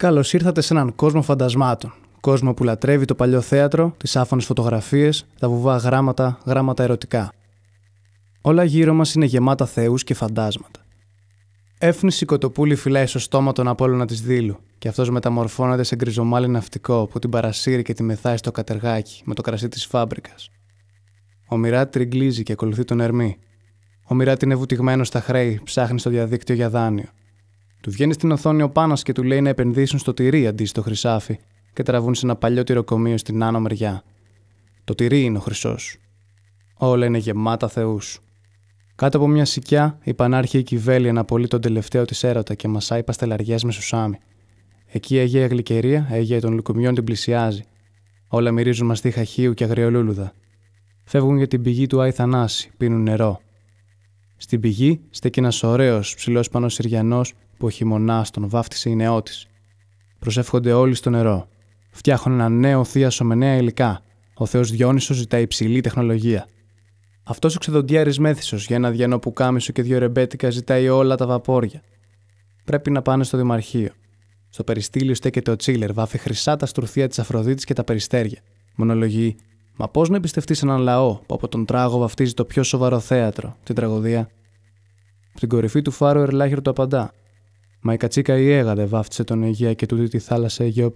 Καλώς ήρθατε σε έναν κόσμο φαντασμάτων. Κόσμο που λατρεύει το παλιό θέατρο, τις άφωνες φωτογραφίες, τα βουβά γράμματα, γράμματα ερωτικά. Όλα γύρω μας είναι γεμάτα θεούς και φαντάσματα. Έφνηση Κοτοπούλη φυλάει στο στόμα τον Απόλλωνα της Δήλου, και αυτός μεταμορφώνεται σε γκριζομάλι ναυτικό που την παρασύρει και τη μεθάει στο κατεργάκι με το κρασί της φάμπρικας. Ο Μιράτ τριγκλίζει και ακολουθεί τον Ερμή. Ο Μιράτ είναι βουτυγμένος στα χρέη, ψάχνει στο διαδίκτυο για δάνειο. Του βγαίνει στην οθόνη ο Πάνας και του λέει να επενδύσουν στο τυρί αντί στο χρυσάφι και τραβούν σε ένα παλιό τυροκομείο στην άνω μεριά. Το τυρί είναι ο χρυσός. Όλα είναι γεμάτα θεούς. Κάτω από μια σικιά, η πανάρχη Κυβέλη αναπολύει τον τελευταίο της έρωτα και μασάει παστελαριές με σουσάμι. Εκεί η Αγία Γλυκερία, Αγία των Λουκουμιών, την πλησιάζει. Όλα μυρίζουν μαστίχα χείου και αγριολούλουδα. Φεύγουν για την πηγή του Άι Θανάση, πίνουν νερό. Στην πηγή στέκει ένας ωραίος, ψηλός πανοσυριανός που ο χειμωνάς τον βάφτισε η νεότης. Προσεύχονται όλοι στο νερό. Φτιάχνουν ένα νέο θείασο με νέα υλικά. Ο Θεός Διόνυσος ζητά υψηλή τεχνολογία. Αυτός ο ξεδοντιάρης μέθησος για ένα διανό κάμισο και δύο ρεμπέτικα ζητάει όλα τα βαπόρια. Πρέπει να πάνε στο Δημαρχείο. Στο περιστήλιο στέκεται ο Τσίλερ, βάφει χρυσά τα στουρθία της Αφροδίτης και τα περιστέρια. Μονολογεί, μα πώς να εμπιστευτείς έναν λαό που από τον τράγο βαφτίζει το πιο σοβαρό θέατρο, την τραγωδία. Στην κορυφή του φάρου Ερλάχερ το απαντά, Μα η κατσίκα η έγαδε βάφτισε τον Αιγαία και τούτη τη θάλασσα Αιγαίο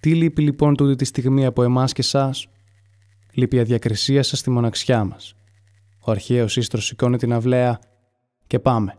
Τι λείπει λοιπόν τούτη τη στιγμή από εμάς και εσάς, λείπει η αδιακρισία σας στη μοναξιά μας. Ο αρχαίος ίστρος σηκώνει την αυλαία και πάμε.